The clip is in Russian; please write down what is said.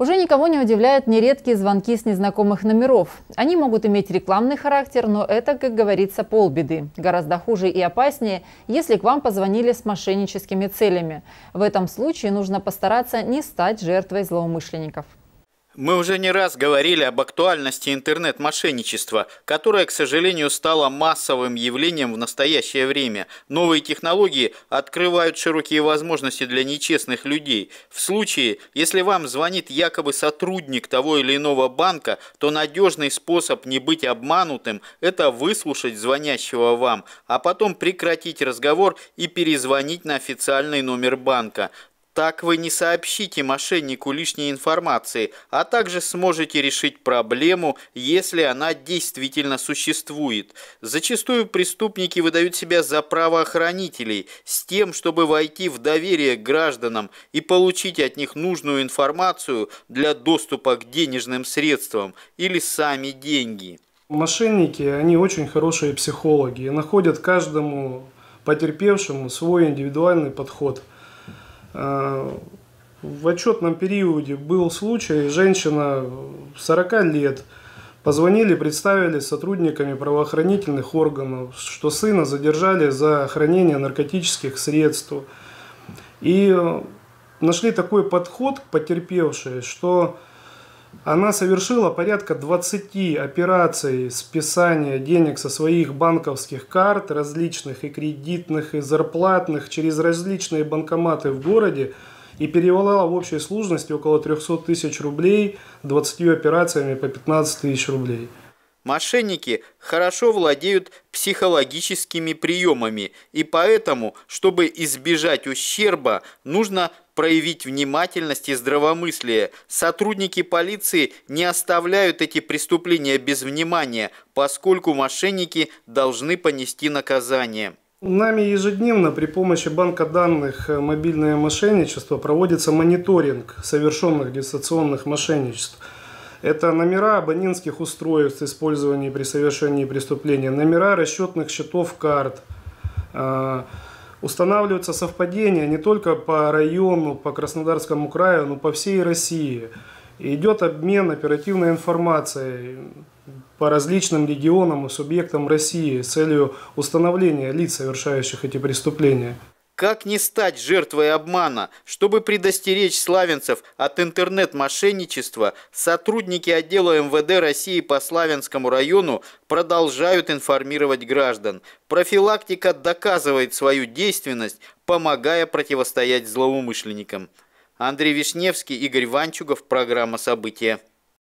Уже никого не удивляют нередкие звонки с незнакомых номеров. Они могут иметь рекламный характер, но это, как говорится, полбеды. Гораздо хуже и опаснее, если к вам позвонили с мошенническими целями. В этом случае нужно постараться не стать жертвой злоумышленников. Мы уже не раз говорили об актуальности интернет-мошенничества, которое, к сожалению, стало массовым явлением в настоящее время. Новые технологии открывают широкие возможности для нечестных людей. В случае, если вам звонит якобы сотрудник того или иного банка, то надежный способ не быть обманутым – это выслушать звонящего вам, а потом прекратить разговор и перезвонить на официальный номер банка. Так вы не сообщите мошеннику лишней информации, а также сможете решить проблему, если она действительно существует. Зачастую преступники выдают себя за правоохранителей с тем, чтобы войти в доверие к гражданам и получить от них нужную информацию для доступа к денежным средствам или сами деньги. Мошенники, они очень хорошие психологи и находят каждому потерпевшему свой индивидуальный подход – Э, в отчетном периоде был случай, женщина 40 лет, позвонили, представили сотрудниками правоохранительных органов, что сына задержали за хранение наркотических средств. И э, нашли такой подход к потерпевшей, что она совершила порядка 20 операций списания денег со своих банковских карт, различных и кредитных, и зарплатных, через различные банкоматы в городе и перевела в общей сложности около 300 тысяч рублей 20 операциями по 15 тысяч рублей. Мошенники хорошо владеют психологическими приемами, и поэтому, чтобы избежать ущерба, нужно проявить внимательность и здравомыслие. Сотрудники полиции не оставляют эти преступления без внимания, поскольку мошенники должны понести наказание. Нами ежедневно при помощи банка данных э, «Мобильное мошенничество» проводится мониторинг совершенных дистанционных мошенничеств – это номера абонентских устройств, использованные при совершении преступления, номера расчетных счетов карт. А, устанавливаются совпадения не только по району, по Краснодарскому краю, но по всей России. Идет обмен оперативной информацией по различным регионам и субъектам России с целью установления лиц, совершающих эти преступления. Как не стать жертвой обмана? Чтобы предостеречь славянцев от интернет-мошенничества, сотрудники отдела МВД России по Славянскому району продолжают информировать граждан. Профилактика доказывает свою действенность, помогая противостоять злоумышленникам. Андрей Вишневский, Игорь Ванчугов, программа «События».